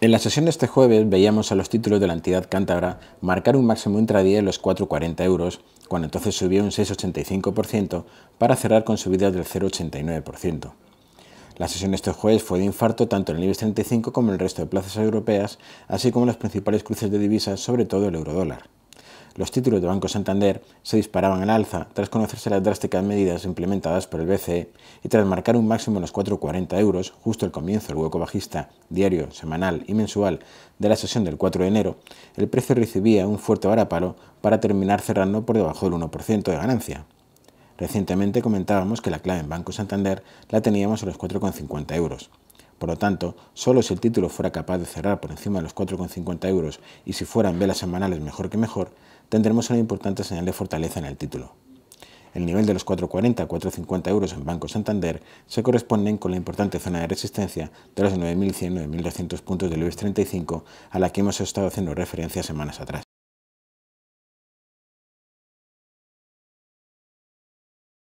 En la sesión de este jueves veíamos a los títulos de la entidad cántabra marcar un máximo intradía de los 4,40 euros, cuando entonces subió un 6,85% para cerrar con subidas del 0,89%. La sesión de este jueves fue de infarto tanto en el IBEX 35 como en el resto de plazas europeas, así como en las principales cruces de divisas, sobre todo el eurodólar los títulos de Banco Santander se disparaban en alza tras conocerse las drásticas medidas implementadas por el BCE y tras marcar un máximo en los 4,40 euros, justo al comienzo del hueco bajista diario, semanal y mensual de la sesión del 4 de enero, el precio recibía un fuerte varapalo para terminar cerrando por debajo del 1% de ganancia. Recientemente comentábamos que la clave en Banco Santander la teníamos a los 4,50 euros. Por lo tanto, solo si el título fuera capaz de cerrar por encima de los 4,50 euros y si fueran velas semanales mejor que mejor, tendremos una importante señal de fortaleza en el título. El nivel de los 4,40-4,50 euros en Banco Santander se corresponden con la importante zona de resistencia de los 9.100-9.200 puntos del IBEX 35 a la que hemos estado haciendo referencia semanas atrás.